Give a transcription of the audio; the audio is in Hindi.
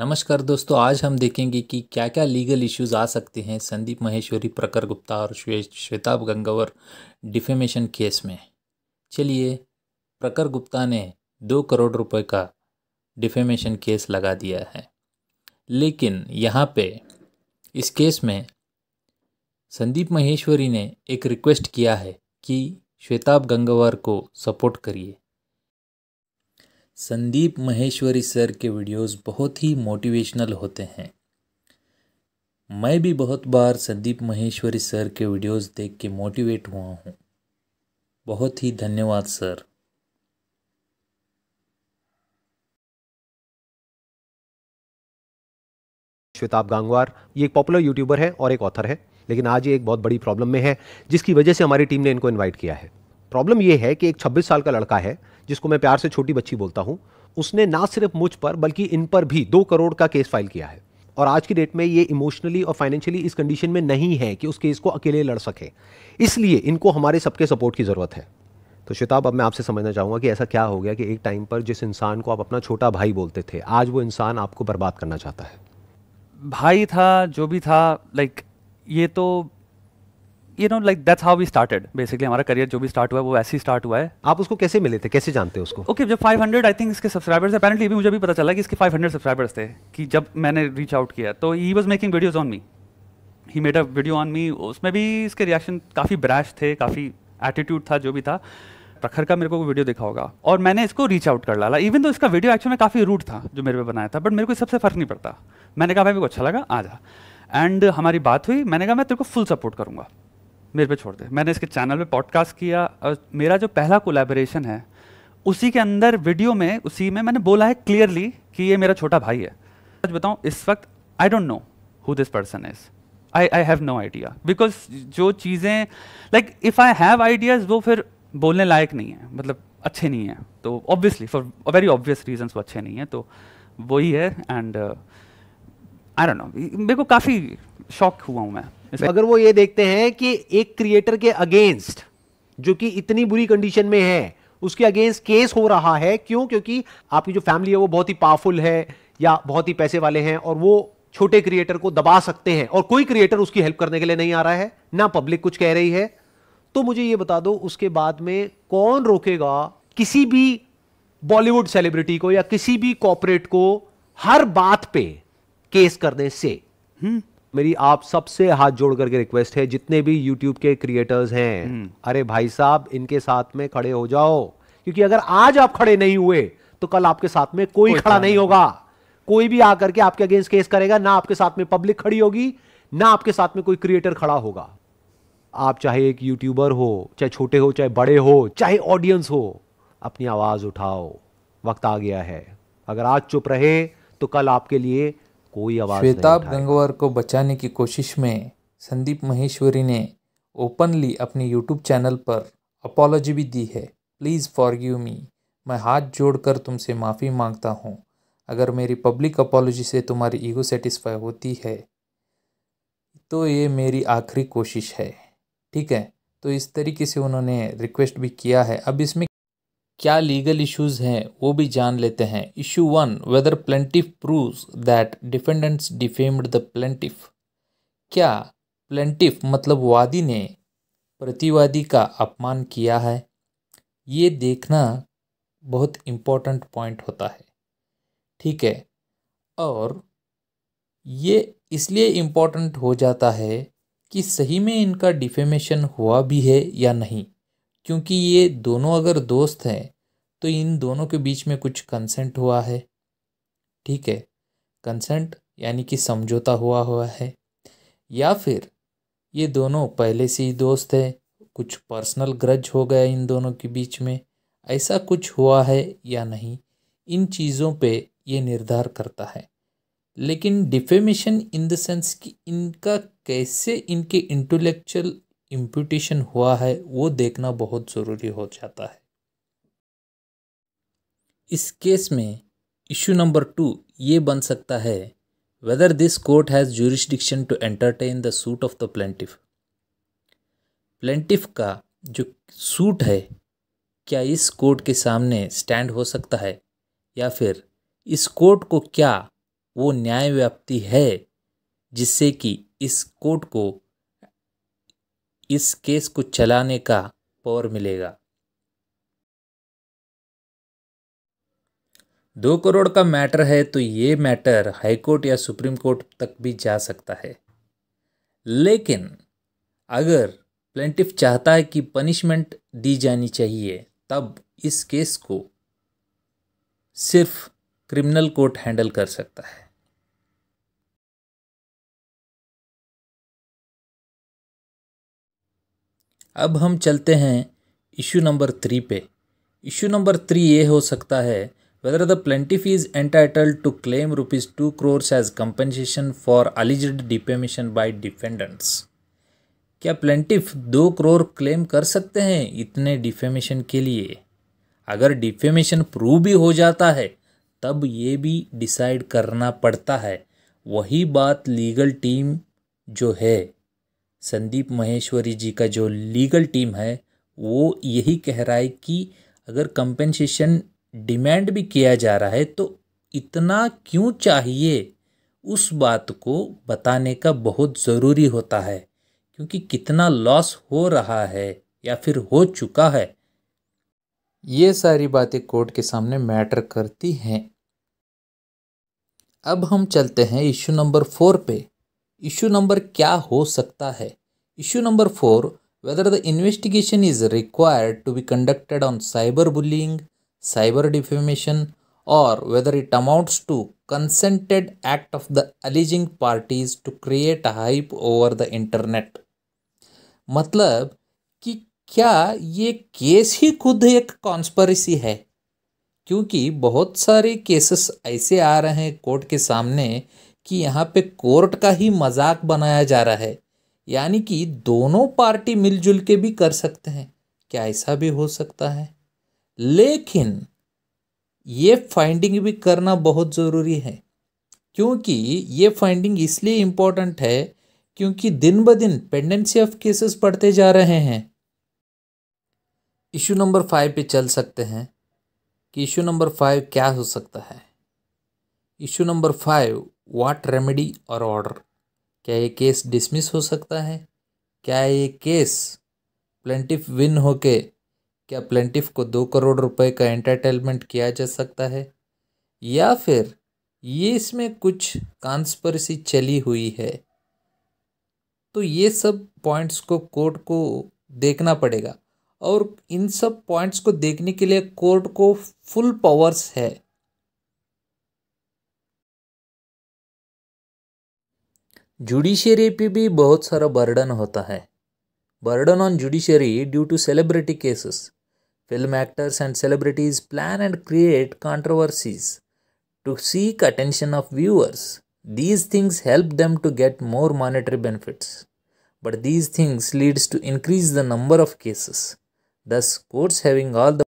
नमस्कार दोस्तों आज हम देखेंगे कि क्या क्या लीगल इश्यूज आ सकते हैं संदीप महेश्वरी प्रकर गुप्ता और श्वेताब गंगावर डिफेमेशन केस में चलिए प्रकर गुप्ता ने दो करोड़ रुपए का डिफेमेशन केस लगा दिया है लेकिन यहाँ पे इस केस में संदीप महेश्वरी ने एक रिक्वेस्ट किया है कि श्वेताब गंगावर को सपोर्ट करिए संदीप महेश्वरी सर के वीडियोस बहुत ही मोटिवेशनल होते हैं मैं भी बहुत बार संदीप महेश्वरी सर के वीडियोस देख के मोटिवेट हुआ हूँ बहुत ही धन्यवाद सर श्वेताब गांगवार ये एक पॉपुलर यूट्यूबर है और एक ऑथर है लेकिन आज ये एक बहुत बड़ी प्रॉब्लम में है जिसकी वजह से हमारी टीम ने इनको इनवाइट किया है प्रॉब्लम ये है कि एक 26 साल का लड़का है जिसको मैं प्यार से छोटी बच्ची बोलता हूँ उसने ना सिर्फ मुझ पर बल्कि इन पर भी दो करोड़ का केस फाइल किया है और आज की डेट में ये इमोशनली और फाइनेंशियली इस कंडीशन में नहीं है कि उस केस को अकेले लड़ सके इसलिए इनको हमारे सबके सपोर्ट की ज़रूरत है तो शिताब अब मैं आपसे समझना चाहूंगा कि ऐसा क्या हो गया कि एक टाइम पर जिस इंसान को आप अपना छोटा भाई बोलते थे आज वो इंसान आपको बर्बाद करना चाहता है भाई था जो भी था लाइक ये तो you know like that's how we started basically हमारा करियर जो भी स्टार्ट हुआ है वो ऐसे ही स्टार्ट हुआ है आप उसको कैसे मिले थे कैसे जानते हैं उसको ओके okay, जब 500 आई थिंक इसके सब्सक्राइबर्स अपेरेंटली भी मुझे भी पता चला कि इसके 500 सब्सक्राइबर्स थे कि जब मैंने रीच आउट किया तो he was making videos on me he made a video on me उसमें भी इसके रिएक्शन काफ़ी ब्रैश थे काफ़ी एटीट्यूड था जो भी था प्रखर का मेरे को वीडियो देखा होगा और मैंने इसको रीच आउट कर डाला इवन तो इसका वीडियो एक्चुअली में काफ़ी रूट था जो मेरे पे बनाया था बट मेरे को सबसे फ़र्क नहीं पड़ता मैंने कहा भाई मेरे को अच्छा लगा आ जा एंड हमारी बात हुई मैंने कहा मैं तेरे को फुल सपोर्ट करूंगा मेरे पे छोड़ दे मैंने इसके चैनल पे पॉडकास्ट किया और मेरा जो पहला कोलैबोरेशन है उसी के अंदर वीडियो में उसी में मैंने बोला है क्लियरली कि ये मेरा छोटा भाई है आज बताऊँ इस वक्त I don't know who this person is I I have no idea because जो चीज़ें like if I have ideas वो फिर बोलने लायक नहीं है मतलब अच्छे नहीं हैं तो obviously for very obvious reason वो अच्छे नहीं है तो वही है एंड आई डोंट नो मेरे को काफ़ी शॉक हुआ हूँ मैं अगर वो ये देखते हैं कि एक क्रिएटर के अगेंस्ट जो कि इतनी बुरी कंडीशन में है उसके अगेंस्ट केस हो रहा है क्यों क्योंकि आपकी जो फैमिली है वो बहुत ही पावरफुल है या बहुत ही पैसे वाले हैं और वो छोटे क्रिएटर को दबा सकते हैं और कोई क्रिएटर उसकी हेल्प करने के लिए नहीं आ रहा है ना पब्लिक कुछ कह रही है तो मुझे ये बता दो उसके बाद में कौन रोकेगा किसी भी बॉलीवुड सेलिब्रिटी को या किसी भी कॉपोरेट को हर बात पे केस करने से हुँ? हम्म। मेरी आप सबसे हाथ जोड़ करके रिक्वेस्ट है जितने भी यूट्यूब के क्रिएटर्स हैं हम्म। अरे भाई साहब इनके साथ में खड़े हो जाओ क्योंकि अगर आज आप खड़े नहीं हुए तो कल आपके साथ में कोई, कोई खड़ा नहीं होगा कोई भी आकर के आपके अगेंस्ट केस करेगा ना आपके साथ में पब्लिक खड़ी होगी ना आपके साथ में कोई क्रिएटर खड़ा होगा आप चाहे एक यूट्यूबर हो चाहे छोटे हो चाहे बड़े हो चाहे ऑडियंस हो अपनी आवाज उठाओ वक्त आ गया है अगर आज चुप रहे तो कल आपके लिए कोई आवाज़ श्वेताब गंगवार को बचाने की कोशिश में संदीप महेश्वरी ने ओपनली अपने यूट्यूब चैनल पर अपॉलॉजी भी दी है प्लीज़ फॉरगिव मी मैं हाथ जोड़कर तुमसे माफ़ी मांगता हूँ अगर मेरी पब्लिक अपॉलोजी से तुम्हारी ईगो सेटिस्फाई होती है तो ये मेरी आखिरी कोशिश है ठीक है तो इस तरीके से उन्होंने रिक्वेस्ट भी किया है अब इसमें क्या लीगल इश्यूज हैं वो भी जान लेते हैं issue one whether plaintiff proves that defendants defamed the plaintiff क्या प्लेंटिफ मतलब वादी ने प्रतिवादी का अपमान किया है ये देखना बहुत इम्पोर्टेंट पॉइंट होता है ठीक है और ये इसलिए इम्पोर्टेंट हो जाता है कि सही में इनका डिफेमेशन हुआ भी है या नहीं क्योंकि ये दोनों अगर दोस्त हैं तो इन दोनों के बीच में कुछ कंसेंट हुआ है ठीक है कंसेंट यानी कि समझौता हुआ हुआ है या फिर ये दोनों पहले से ही दोस्त हैं कुछ पर्सनल ग्रज हो गया इन दोनों के बीच में ऐसा कुछ हुआ है या नहीं इन चीज़ों पे ये निर्धार करता है लेकिन डिफेमेशन इन द सेंस कि इनका कैसे इनके इंटेलेक्चुअल इम्प्यूटेशन हुआ है वो देखना बहुत ज़रूरी हो जाता है इस केस में इशू नंबर टू ये बन सकता है whether this court has jurisdiction to entertain the suit of the plaintiff plaintiff का जो सूट है क्या इस कोर्ट के सामने स्टैंड हो सकता है या फिर इस कोर्ट को क्या वो न्याय व्याप्ति है जिससे कि इस कोर्ट को इस केस को चलाने का पावर मिलेगा दो करोड़ का मैटर है तो ये मैटर हाईकोर्ट या सुप्रीम कोर्ट तक भी जा सकता है लेकिन अगर प्लेंटिफ चाहता है कि पनिशमेंट दी जानी चाहिए तब इस केस को सिर्फ क्रिमिनल कोर्ट हैंडल कर सकता है अब हम चलते हैं इशू नंबर थ्री पे इशू नंबर थ्री ये हो सकता है whether the plaintiff is entitle to claim rupees two crores as compensation for alleged defamation by defendants क्या प्लेंटिफ दो क्रोर क्लेम कर सकते हैं इतने डिफेमेशन के लिए अगर डिफेमेशन प्रूव भी हो जाता है तब ये भी डिसाइड करना पड़ता है वही बात लीगल टीम जो है संदीप महेश्वरी जी का जो लीगल टीम है वो यही कह रहा है कि अगर कंपेंसेशन डिमांड भी किया जा रहा है तो इतना क्यों चाहिए उस बात को बताने का बहुत ज़रूरी होता है क्योंकि कितना लॉस हो रहा है या फिर हो चुका है ये सारी बातें कोर्ट के सामने मैटर करती हैं अब हम चलते हैं इशू नंबर फोर पे इश्यू नंबर क्या हो सकता है issue number four whether the investigation is required to be conducted on cyber bullying cyber defamation और whether it amounts to consented act of the alleging parties to create hype over the internet मतलब कि क्या ये केस ही खुद एक कॉन्स्परेसी है क्योंकि बहुत सारे केसेस ऐसे आ रहे हैं कोर्ट के सामने कि यहाँ पे कोर्ट का ही मजाक बनाया जा रहा है यानी कि दोनों पार्टी मिलजुल के भी कर सकते हैं क्या ऐसा भी हो सकता है लेकिन ये फाइंडिंग भी करना बहुत ज़रूरी है क्योंकि ये फाइंडिंग इसलिए इम्पोर्टेंट है क्योंकि दिन ब दिन पेंडेंसी ऑफ केसेस बढ़ते जा रहे हैं इशू नंबर फाइव पे चल सकते हैं कि इशू नंबर फाइव क्या हो सकता है issue number five what remedy और ऑर्डर क्या ये केस डिसमिस हो सकता है क्या ये केस प्लेंटिफ विन होके क्या प्लेंटिफ को दो करोड़ रुपए का एंटरटेनमेंट किया जा सकता है या फिर ये इसमें कुछ कॉन्स्परसी चली हुई है तो ये सब पॉइंट्स को कोर्ट को देखना पड़ेगा और इन सब पॉइंट्स को देखने के लिए कोर्ट को फुल पावर्स है जुडिशियरी पे भी बहुत सारा बर्डन होता है burden on judiciary due to celebrity cases film actors and celebrities plan and create controversies to seek attention of viewers these things help them to get more monetary benefits but these things leads to increase the number of cases thus courts having all the